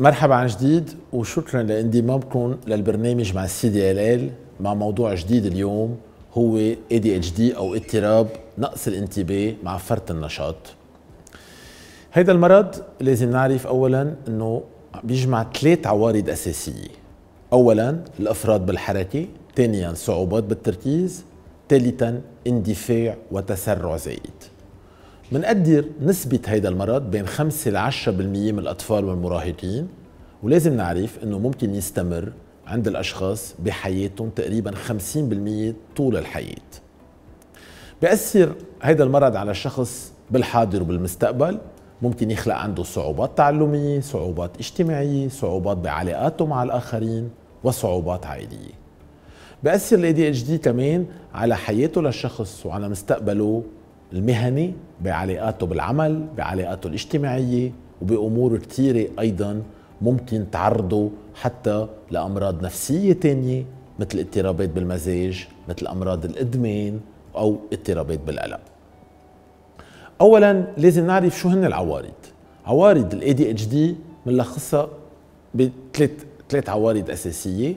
مرحبا عن جديد وشكرا لانضمامكم للبرنامج مع السي دي ال ال مع موضوع جديد اليوم هو اي دي اتش دي او اضطراب نقص الانتباه مع فرط النشاط. هيدا المرض لازم نعرف اولا انه بيجمع ثلاث عوارض اساسيه. اولا الافراط بالحركه، ثانيا صعوبات بالتركيز، ثالثا اندفاع وتسرع زائد. منقدر نسبة هيدا المرض بين 5 ل 10% من الأطفال والمراهقين ولازم نعرف أنه ممكن يستمر عند الأشخاص بحياتهم تقريبا 50% طول الحياة بأثر هيدا المرض على الشخص بالحاضر وبالمستقبل ممكن يخلق عنده صعوبات تعلمية صعوبات اجتماعية صعوبات بعلاقاته مع الآخرين وصعوبات عائلية بأثر الـ ADHD كمان على حياته للشخص وعلى مستقبله المهني بعلاقاته بالعمل بعلاقاته الاجتماعية وبأمور كثيرة أيضا ممكن تعرضه حتى لأمراض نفسية تانية مثل اضطرابات بالمزاج مثل أمراض الإدمان أو اضطرابات بالقلق أولا لازم نعرف شو هن العوارض عوارض الـ ADHD بنلخصها بثلاث عوارض أساسية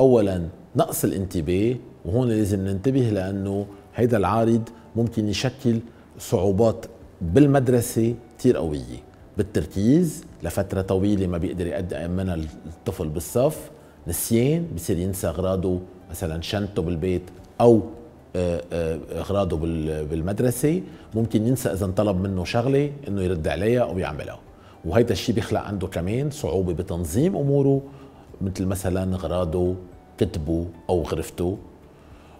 أولا نقص الانتباه وهون لازم ننتبه لأنه هيدا العارض ممكن يشكل صعوبات بالمدرسة كتير قوية بالتركيز لفترة طويلة ما بيقدر يقدم منها الطفل بالصف نسيان بصير ينسى أغراضه مثلا شنطته بالبيت أو آه، آه، أغراضه بالمدرسة ممكن ينسى إذا انطلب منه شغلة إنه يرد عليها أو يعملها وهيدا الشيء بيخلق عنده كمان صعوبة بتنظيم أموره مثل مثلا أغراضه كتبه أو غرفته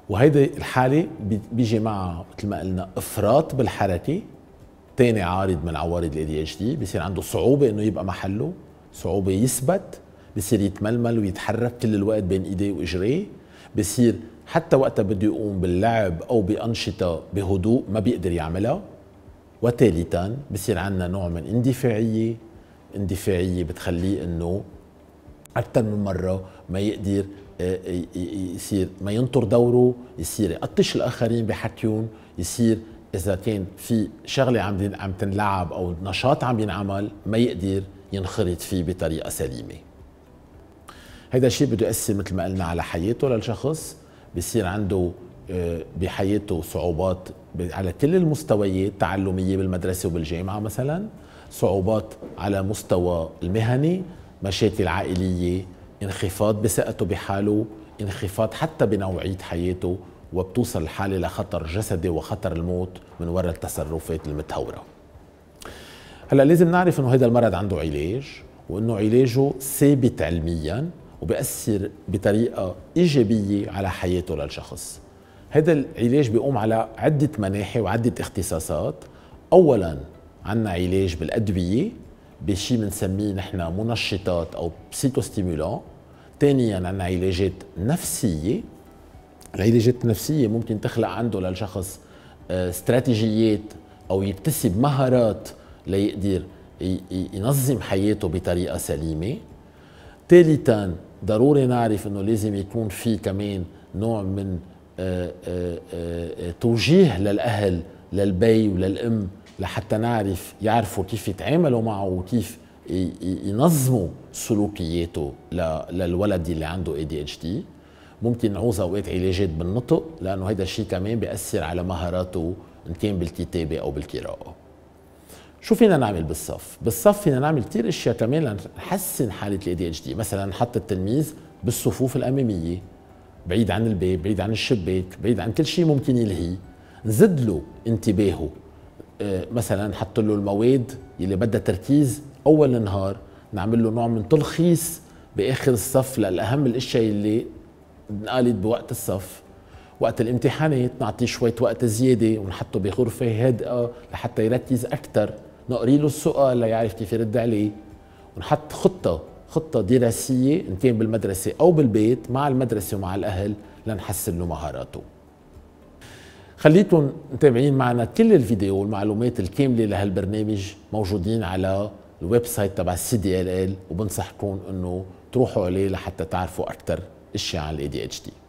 وهيدي الحاله بيجي معها مثل ما قلنا افراط بالحركه تاني عارض من عوارض الاي دي اتش دي بصير عنده صعوبه انه يبقى محله صعوبه يثبت بصير يتململ ويتحرك كل الوقت بين ايديه واجريه بصير حتى وقتها بده يقوم باللعب او بانشطه بهدوء ما بيقدر يعملها وثالثا بصير عندنا نوع من اندفاعيه اندفاعيه بتخليه انه اكثر من مره ما يقدر إيه، إيه، إيه، يصير ما ينطر دوره يصير يقطش الاخرين بحكيهم يصير اذا كان في شغله عم عم تنلعب او نشاط عم ينعمل ما يقدر ينخرط فيه بطريقه سليمه هذا الشيء بده ياثر مثل ما قلنا على حياته للشخص بصير عنده آه، بحياته صعوبات على كل المستويات تعلميه بالمدرسه وبالجامعه مثلا صعوبات على مستوى المهني مشاكل عائليه انخفاض بثقته بحاله انخفاض حتى بنوعية حياته وبتوصل الحالة لخطر جسدي وخطر الموت من وراء التصرفات المتهورة هلا لازم نعرف انه هذا المرض عنده علاج وانه علاجه ثابت علميا وبأثر بطريقة إيجابية على حياته للشخص هذا العلاج بيقوم على عدة مناحي وعدة اختصاصات أولا عنا علاج بالأدوية بشيء بنسميه نحن منشطات او بسيكوستيمولان ثانيا عندنا علاجات نفسيه العلاجات النفسيه ممكن تخلق عنده للشخص آه، استراتيجيات او يكتسب مهارات ليقدر ينظم حياته بطريقه سليمه ثالثا ضروري نعرف انه لازم يكون في كمان نوع من آه، آه، توجيه للاهل للبي وللام لحتى نعرف يعرفوا كيف يتعاملوا معه وكيف ينظموا سلوكياته للولد اللي عنده اي دي اتش دي ممكن نعوز اوقات علاجات بالنطق لانه هيدا الشيء كمان بياثر على مهاراته ان كان بالكتابه او بالقراءه شو فينا نعمل بالصف؟ بالصف فينا نعمل كثير اشياء كمان لنحسن حاله الاي دي اتش دي، مثلا نحط التلميذ بالصفوف الاماميه بعيد عن الباب، بعيد عن الشباك، بعيد عن كل شيء ممكن يلهيه، نزد له انتباهه آه، مثلا حط له المواد اللي بدها تركيز اول النهار نعمل له نوع من تلخيص باخر الصف للاهم الاشياء اللي انقالت بوقت الصف وقت الامتحانات نعطيه شوية وقت زيادة ونحطه بغرفة هادئة لحتى يركز أكثر نقري له السؤال ليعرف كيف يرد عليه ونحط خطة خطة دراسية إن كان بالمدرسة أو بالبيت مع المدرسة ومع الأهل لنحسن له مهاراته خليتهم متابعين معنا كل الفيديو والمعلومات الكامله لهالبرنامج موجودين على الويب سايت تبع السي دي ال ال وبنصحكم انه تروحوا عليه لحتى تعرفوا اكثر اشياء عن الاي دي اتش دي